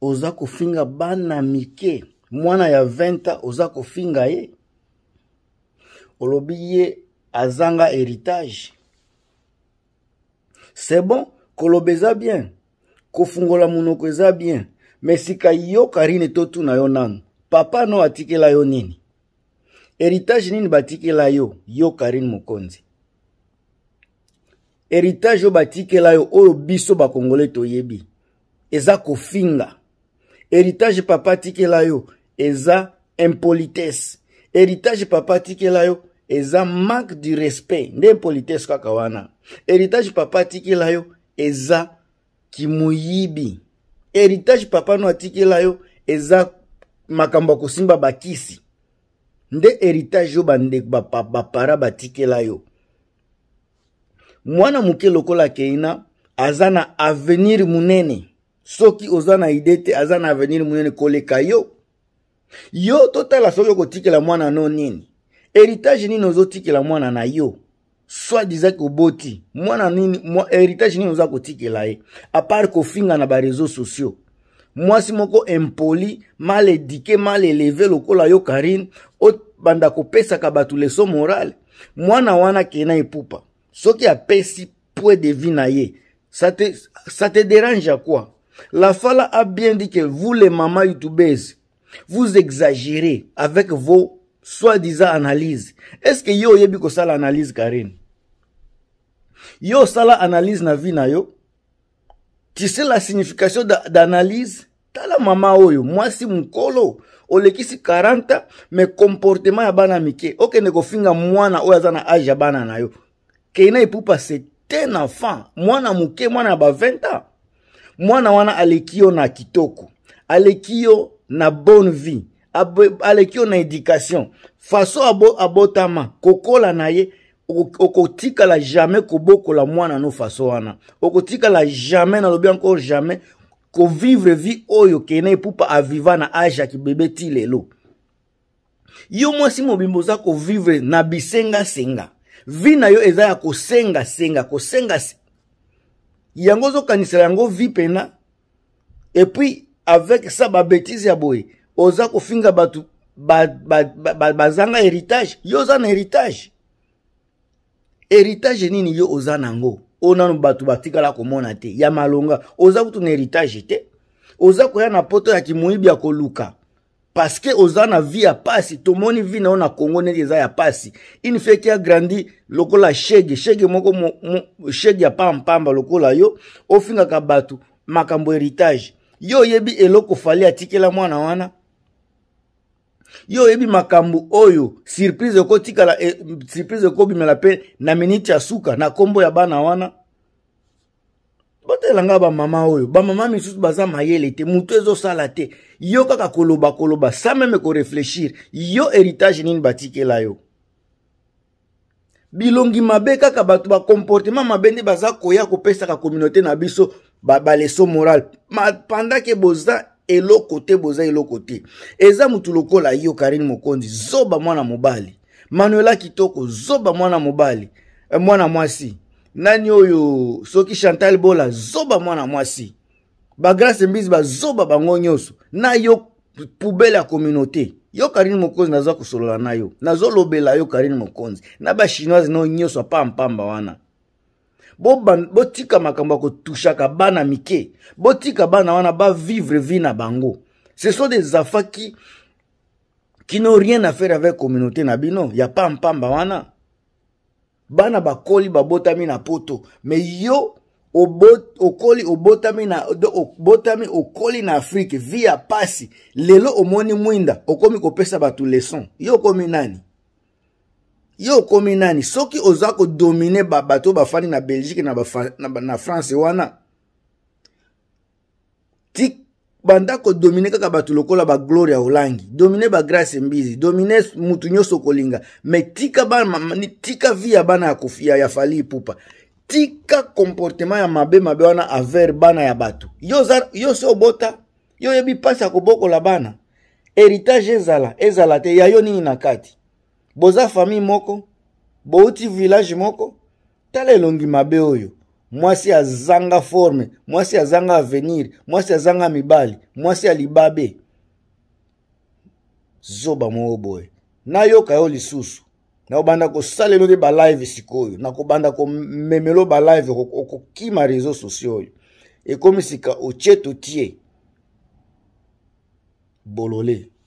oza kofinga bana mike mwana ya 20 oza kofinga ye olobi ye azanga héritage c'est bon koloba eza bien kofungola monoko eza bien me sika yoka rine totuna yo nanu papa no atikela yo nini héritage nini batikela yo yoka rine mokonzi héritage oyo batikela yo oyo biso bakongole toyebi eza kofinga héritage papa atikela yo eza impolitesse héritage papa atikela yo eza manque du respect nde impolitesse kaka wana héritage papa atikela yo eza kimuyibi héritage papa no atikela yo eza makambo ya kosimba bakisi nde héritage oyo bandeko bapara batikela yo mwana moke lokola keina aza na avenir monene soki oza na ide te aza na avenir monene koleka yo yo totala soki okotikela mwana no nini heritage nini ozotikela mwana na yo soit dizaki oboti mwana nini mwa, heritage nini oza kotikela ye apart kofinga na bareseau sociaux mwasi moko impoli mal edike mal eleve lokola yo karine obanda kopesaka bato leso morale mwana wana kena epupa soki apesi pwe de vi na ye sa te, sa te derange ya kwa La Fala a bien dit que vous, les mamans youtubeuses, vous exagérez avec vos soi-disant analyses. Est-ce que yo yebi ko sala analyse Karine? Yo sala analyse na vie na yo? Tu sais la signification d'analyse? Tala mama oyo, moi si mukolo, olekisi 40 me comportement ya bana mike. Okende kofinga mwana oyo aza na age ya bana na yo. Keina ipupa c'est un enfant, mwana muke, mwana ba 20 ans. mwana wana aleki yo na kitoko aleki yo na bonne vie aleki yo na éducation faso abotama abo kokola na ye okotikala jamais kobokola mwana no faso wana okotikala jamais nalobi encore jamais kovivre vie oyo kene epupa aviva na age ya kibebe ti lelo yo mwasi mobimba oza kovivre na bisengasenga vi na yo eza ya kosengasenga kosengasenga yango ozokanisela yango vi pena epuis avec ça babétise ya boye oza kofinga bato bazanga héritage yo oza na héritage héritage nini yo oza nango oyo nano bato batikala komona te ya malonga oza kutu na héritage te oza koya na poto ya kimoyibi ya koluka parceke oza na vie ya pasi tomoni vie na yo na kongo neti eza ya pasi inifeki agrandi lokola shege shege moko mo, mo, shege ya pampamba lokola yo ofingaka bato makambo héritage yo oyebi eloko fali atikela mwana wana yo oyebi makambo oyo surprise ekotikala e, surprise ekobimela mpe na miniti ya suka na nkombo ya bana wana botelanga bamama oyo bamama misusu baza mayele te motu ezosala te yo kaka koloba koloba sa meme koreflechir yo héritage nini batikela yo bilongi mabe kaka bato bakomportema mabe nde baza koya kopesaka kominauté na biso baleso ba morale pandake boza eloko te boza eloko te eza motu lokola yo karine mokonzi zoba mwana mobali manuela kitoko zoba mwana mobali eh, mwana mwasi nani oyo soki chantal bola zoba mwana mwasi bagrace mbizi bazoba bango nyonso na yo poubele ya communauté yo karine mokonzi naza kosolola na yo nazolobela yo karine mokonzi na bachinoise no nyonso apampamba wana botika bo makambo ya kotushaka bana mike botika bana wana bavivre vi na bango ce sont des affaires qui, qui n'ont rien à faire avec communauté na bino ya pampamba wana bana bakoli babotami na poto me yo obot, okoli obotami na obotami okoli na afrike vi ya pasi lelo omoni mwinda okomi kopesa bato leson yo okomi nani ye okomi nani soki oza kodomine bato oyo bafandi na belgique na, bafa, na, na france wana banda kodomine kaka bato lokola bagloire ya olangi domine bagrace mbizi domine mutu nyonso kolinga me tika, ba, tika vi ya bana ya, ya, ya fali pupa tika komportema ya mabe mabe wana aver bana ya bato yo, yo so obota yo oyebi mpasi ya kobokola bana heritage ezala ezala te ya yo nini na kati boza famille moko bouti village moko tala elongi mabe oyo mwasi azanga forme mwasi azanga avenir mwasi azanga mibali mwasi ya libabe zoba moko boye nayoka yo lisusu nakobanda kosalelo nde balive sikoyo nakobanda komemelo balive okokima réseau sociau oyo ekomi sika otie totie bolole